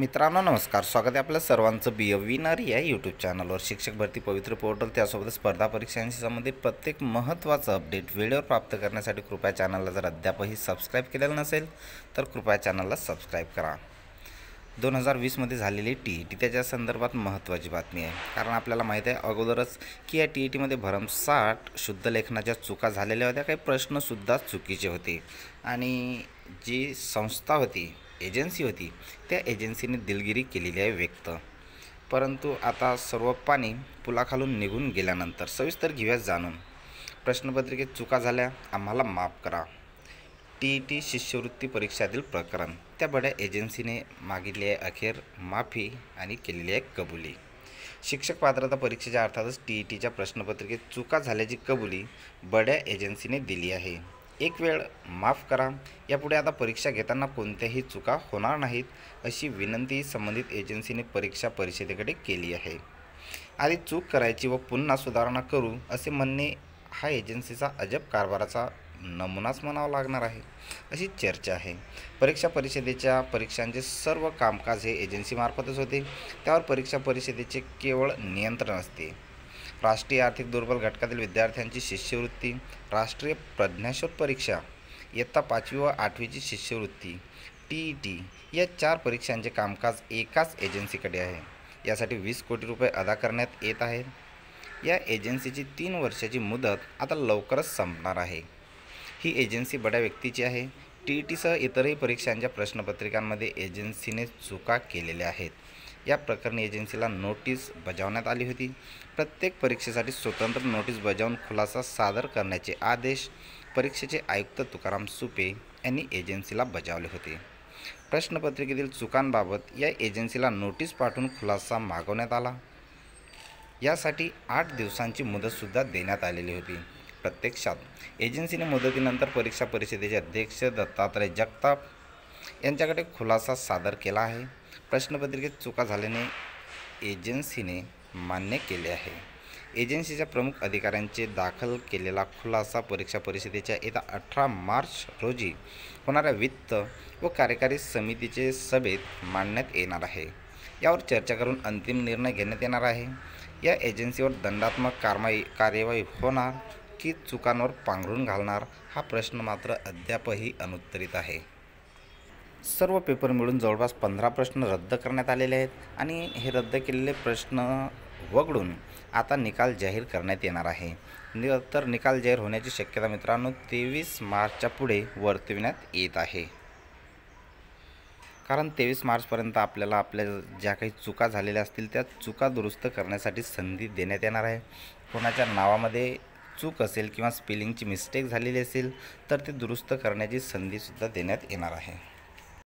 मित्रांनो नमस्कार स्वागत आहे आपल्या सर्वांचं बी ए विनर या यूट्यूब चॅनलवर शिक्षक भरती पवित्र पोर्टल त्यासोबत स्पर्धा परीक्षांशी संबंधित प्रत्येक महत्त्वाचं अपडेट वेळेवर प्राप्त करण्यासाठी कृपया चॅनलला जर अद्यापही सबस्क्राईब केलेलं नसेल तर कृपया चॅनलला सबस्क्राईब करा दोन हजार वीसमध्ये झालेली टी ई टी त्याच्या संदर्भात महत्त्वाची बातमी आहे कारण आपल्याला माहीत आहे अगोदरच की या टी ई e टीमध्ये भरमसाठ शुद्ध लेखनाच्या चुका झालेल्या होत्या काही प्रश्नसुद्धा चुकीचे होते आणि जी संस्था होती एजन्सी होती त्या एजन्सीने दिलगिरी केलेली आहे व्यक्त परंतु आता सर्व पाणी पुलाखालून निघून गेल्यानंतर सविस्तर घेऊया जाणून प्रश्नपत्रिकेत चुका झाल्या आम्हाला माफ करा टी ई टी शिष्यवृत्ती परीक्षातील प्रकरण त्या बड्या एजन्सीने मागितली आहे अखेर माफी आणि केलेली आहे कबुली शिक्षक पात्रता परीक्षेच्या अर्थातच टी ई टीच्या प्रश्नपत्रिकेत चुका झाल्याची कबुली बड्या एजन्सीने दिली आहे एक वेळ माफ करा यापुढे आता परीक्षा घेताना कोणत्याही चुका होणार नाहीत अशी विनंती संबंधित एजन्सीने परीक्षा परिषदेकडे केली आहे आधी चूक करायची व पुन्हा सुधारणा करू असे म्हणणे हा एजन्सीचा अजब कारभाराचा नमुनाच म्हणावा लागणार आहे अशी चर्चा आहे परीक्षा परिषदेच्या परीक्षांचे सर्व कामकाज हे एजन्सीमार्फतच होते त्यावर परीक्षा परिषदेचे केवळ नियंत्रण असते राष्ट्रीय आर्थिक दुर्बल घटकातील विद्यार्थ्यांची शिष्यवृत्ती राष्ट्रीय प्रज्ञाशोध परीक्षा इयत्ता पाचवी व आठवीची शिष्यवृत्ती टी ई टी या चार परीक्षांचे कामकाज एकाच एजन्सीकडे आहे यासाठी वीस कोटी रुपये अदा करण्यात येत आहेत या एजन्सीची तीन वर्षाची मुदत आता लवकरच संपणार आहे ही एजन्सी बड्या व्यक्तीची आहे टी ई टीसह इतरही परीक्षांच्या प्रश्नपत्रिकांमध्ये एजन्सीने चुका केलेल्या आहेत या प्रकरणी एजन्सीला नोटीस बजावण्यात आली होती प्रत्येक परीक्षेसाठी स्वतंत्र नोटीस बजावून खुलासा सादर करण्याचे आदेश परीक्षेचे आयुक्त तुकाराम सुपे यांनी एजन्सीला बजावले होते प्रश्नपत्रिकेतील चुकांबाबत या एजन्सीला नोटीस पाठवून खुलासा मागवण्यात आला यासाठी आठ दिवसांची मुदतसुद्धा देण्यात आलेली होती प्रत्यक्षात एजन्सीने मुदतीनंतर परीक्षा परिषदेचे अध्यक्ष दत्तात्रय जगताप यांच्याकडे खुलासा सादर केला आहे प्रश्नपत्रिकेत चुका झाल्याने एजन्सीने मान्य केले आहे एजन्सीच्या प्रमुख अधिकाऱ्यांचे दाखल केलेला खुलासा परीक्षा परिषदेच्या येत्या अठरा मार्च रोजी होणाऱ्या वित्त व कार्यकारी समितीचे सभेत मांडण्यात येणार आहे यावर चर्चा करून अंतिम निर्णय घेण्यात येणार आहे या एजन्सीवर दंडात्मक कारवाई कार्यवाही होणार की चुकांवर पांघरून घालणार हा प्रश्न मात्र अद्यापही अनुत्तरित आहे सर्व पेपर मिळून जवळपास पंधरा प्रश्न रद्द करण्यात आलेले आहेत आणि हे रद्द केलेले प्रश्न वगळून आता निकाल जाहीर करण्यात येणार आहे नि तर निकाल जाहीर होण्याची शक्यता मित्रांनो तेवीस मार्चच्या पुढे वर्तविण्यात येत आहे कारण तेवीस मार्चपर्यंत आपल्याला आपल्या ज्या काही चुका झालेल्या असतील त्या चुका दुरुस्त करण्यासाठी संधी देण्यात येणार आहे कोणाच्या नावामध्ये चूक असेल किंवा स्पेलिंगची मिस्टेक झालेली असेल तर ते दुरुस्त करण्याची संधीसुद्धा देण्यात येणार आहे